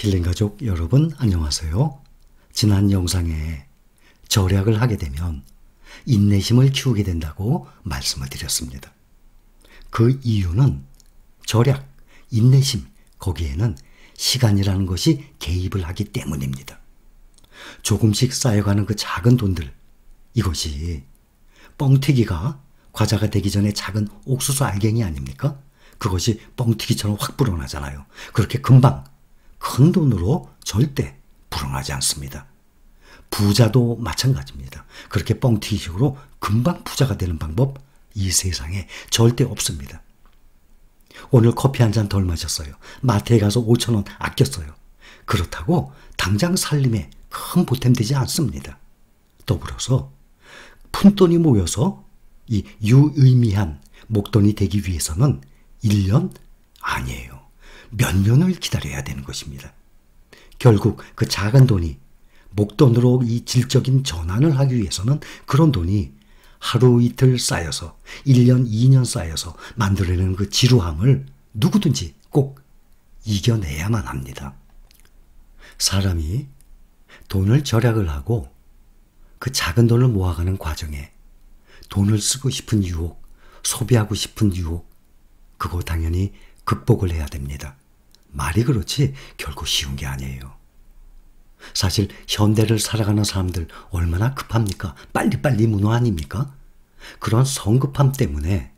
힐링 가족 여러분 안녕하세요. 지난 영상에 절약을 하게 되면 인내심을 키우게 된다고 말씀을 드렸습니다. 그 이유는 절약, 인내심, 거기에는 시간이라는 것이 개입을 하기 때문입니다. 조금씩 쌓여가는 그 작은 돈들, 이것이 뻥튀기가 과자가 되기 전에 작은 옥수수 알갱이 아닙니까? 그것이 뻥튀기처럼 확 불어나잖아요. 그렇게 금방 큰 돈으로 절대 불응하지 않습니다. 부자도 마찬가지입니다. 그렇게 뻥튀기식으로 금방 부자가 되는 방법 이 세상에 절대 없습니다. 오늘 커피 한 잔 덜 마셨어요. 마트에 가서 5천 원 아꼈어요. 그렇다고 당장 살림에 큰 보탬되지 않습니다. 더불어서 푼돈이 모여서 이 유의미한 목돈이 되기 위해서는 1년 아니에요. 몇 년을 기다려야 되는 것입니다. 결국 그 작은 돈이 목돈으로 이 질적인 전환을 하기 위해서는 그런 돈이 하루 이틀 쌓여서 1년 2년 쌓여서 만들어내는 그 지루함을 누구든지 꼭 이겨내야만 합니다. 사람이 돈을 절약을 하고 그 작은 돈을 모아가는 과정에 돈을 쓰고 싶은 유혹, 소비하고 싶은 유혹, 그거 당연히 극복을 해야 됩니다. 말이 그렇지 결코 쉬운 게 아니에요. 사실 현대를 살아가는 사람들 얼마나 급합니까? 빨리빨리 문화 아닙니까? 그런 성급함 때문에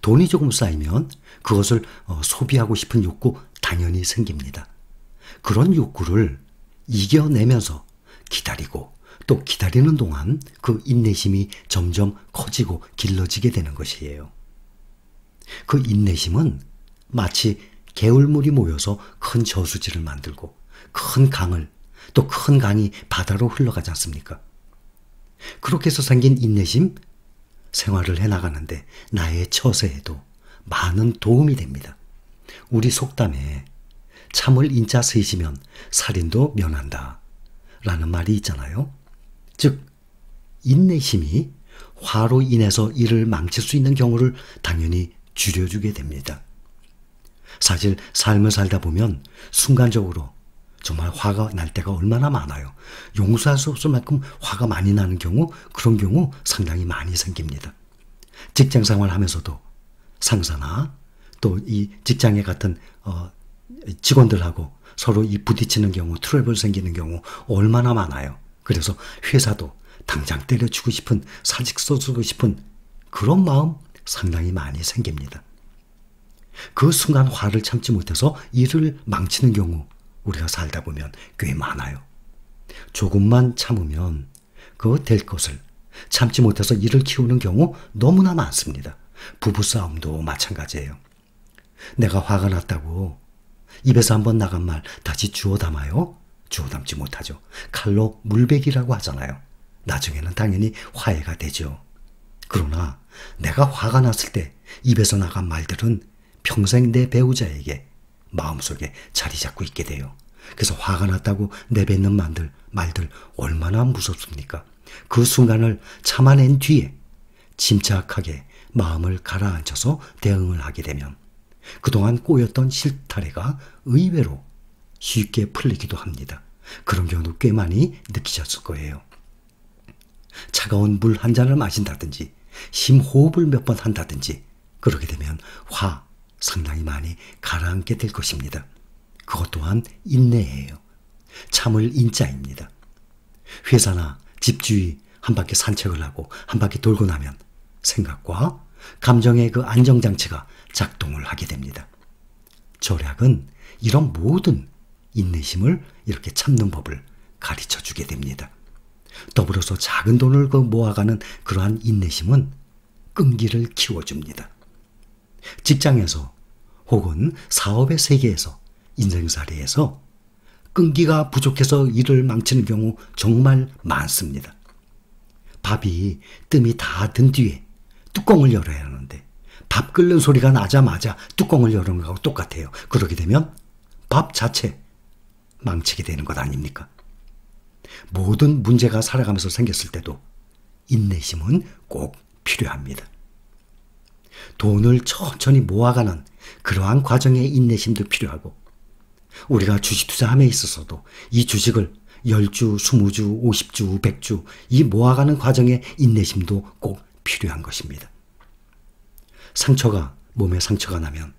돈이 조금 쌓이면 그것을 어, 소비하고 싶은 욕구 당연히 생깁니다. 그런 욕구를 이겨내면서 기다리고 또 기다리는 동안 그 인내심이 점점 커지고 길러지게 되는 것이에요. 그 인내심은 마치 개울물이 모여서 큰 저수지를 만들고 큰 강을 또 큰 강이 바다로 흘러가지 않습니까? 그렇게 해서 생긴 인내심 생활을 해나가는데 나의 처세에도 많은 도움이 됩니다. 우리 속담에 참을 인자 세시면 살인도 면한다 라는 말이 있잖아요. 즉 인내심이 화로 인해서 일을 망칠 수 있는 경우를 당연히 줄여주게 됩니다. 사실 삶을 살다 보면 순간적으로 정말 화가 날 때가 얼마나 많아요. 용서할 수 없을 만큼 화가 많이 나는 경우, 그런 경우 상당히 많이 생깁니다. 직장 생활 하면서도 상사나 또 이 직장에 같은 어, 직원들하고 서로 이 부딪히는 경우, 트러블 생기는 경우 얼마나 많아요. 그래서 회사도 당장 때려치고 싶은, 사직 써주고 싶은 그런 마음 상당히 많이 생깁니다. 그 순간 화를 참지 못해서 일을 망치는 경우 우리가 살다 보면 꽤 많아요. 조금만 참으면 그 될 것을 참지 못해서 일을 키우는 경우 너무나 많습니다. 부부싸움도 마찬가지예요. 내가 화가 났다고 입에서 한번 나간 말 다시 주워 담아요? 주워 담지 못하죠. 칼로 물백이라고 하잖아요. 나중에는 당연히 화해가 되죠. 그러나 내가 화가 났을 때 입에서 나간 말들은 평생 내 배우자에게 마음속에 자리 잡고 있게 돼요. 그래서 화가 났다고 내뱉는 말들, 말들 얼마나 무섭습니까? 그 순간을 참아낸 뒤에 침착하게 마음을 가라앉혀서 대응을 하게 되면 그동안 꼬였던 실타래가 의외로 쉽게 풀리기도 합니다. 그런 경우도 꽤 많이 느끼셨을 거예요. 차가운 물 한 잔을 마신다든지 심호흡을 몇 번 한다든지 그러게 되면 화, 상당히 많이 가라앉게 될 것입니다. 그것 또한 인내예요. 참을 인자입니다. 회사나 집주위 한 바퀴 산책을 하고 한 바퀴 돌고 나면 생각과 감정의 그 안정장치가 작동을 하게 됩니다. 절약은 이런 모든 인내심을 이렇게 참는 법을 가르쳐 주게 됩니다. 더불어서 작은 돈을 그 모아가는 그러한 인내심은 끈기를 키워줍니다. 직장에서 혹은 사업의 세계에서 인생사례에서 끈기가 부족해서 일을 망치는 경우 정말 많습니다. 밥이 뜸이 다 든 뒤에 뚜껑을 열어야 하는데 밥 끓는 소리가 나자마자 뚜껑을 열은 거하고 똑같아요. 그러게 되면 밥 자체 망치게 되는 것 아닙니까? 모든 문제가 살아가면서 생겼을 때도 인내심은 꼭 필요합니다. 돈을 천천히 모아가는 그러한 과정의 인내심도 필요하고 우리가 주식 투자함에 있어서도 이 주식을 10주, 20주, 50주, 100주 이 모아가는 과정의 인내심도 꼭 필요한 것입니다. 상처가 몸에 상처가 나면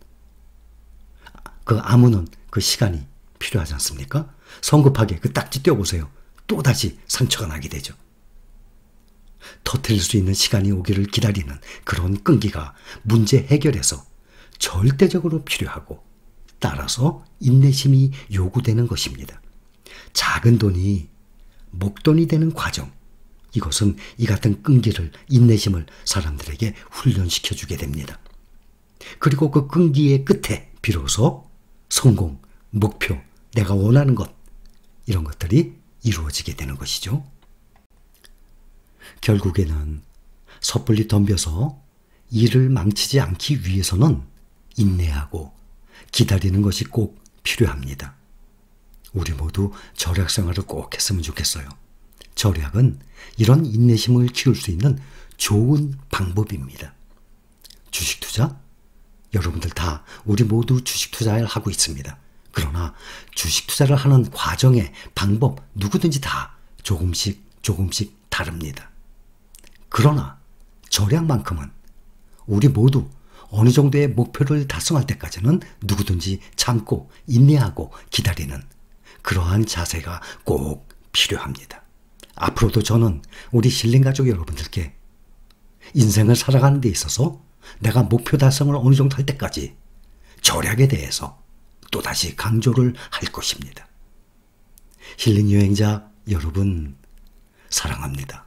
그 아무는 그 시간이 필요하지 않습니까? 성급하게 그 딱지 떼어보세요. 또다시 상처가 나게 되죠. 터트릴 수 있는 시간이 오기를 기다리는 그런 끈기가 문제 해결에서 절대적으로 필요하고 따라서 인내심이 요구되는 것입니다. 작은 돈이 목돈이 되는 과정. 이것은 이 같은 끈기를, 인내심을 사람들에게 훈련시켜 주게 됩니다. 그리고 그 끈기의 끝에 비로소 성공, 목표, 내가 원하는 것, 이런 것들이 이루어지게 되는 것이죠. 결국에는 섣불리 덤벼서 일을 망치지 않기 위해서는 인내하고 기다리는 것이 꼭 필요합니다. 우리 모두 절약생활을 꼭 했으면 좋겠어요. 절약은 이런 인내심을 키울 수 있는 좋은 방법입니다. 주식 투자? 여러분들 다 우리 모두 주식 투자를 하고 있습니다. 그러나 주식 투자를 하는 과정의 방법 누구든지 다 조금씩 조금씩 다릅니다. 그러나 절약만큼은 우리 모두 어느 정도의 목표를 달성할 때까지는 누구든지 참고 인내하고 기다리는 그러한 자세가 꼭 필요합니다. 앞으로도 저는 우리 신림 가족 여러분들께 인생을 살아가는 데 있어서 내가 목표 달성을 어느 정도 할 때까지 절약에 대해서 또다시 강조를 할 것입니다. 힐링 여행자 여러분, 사랑합니다.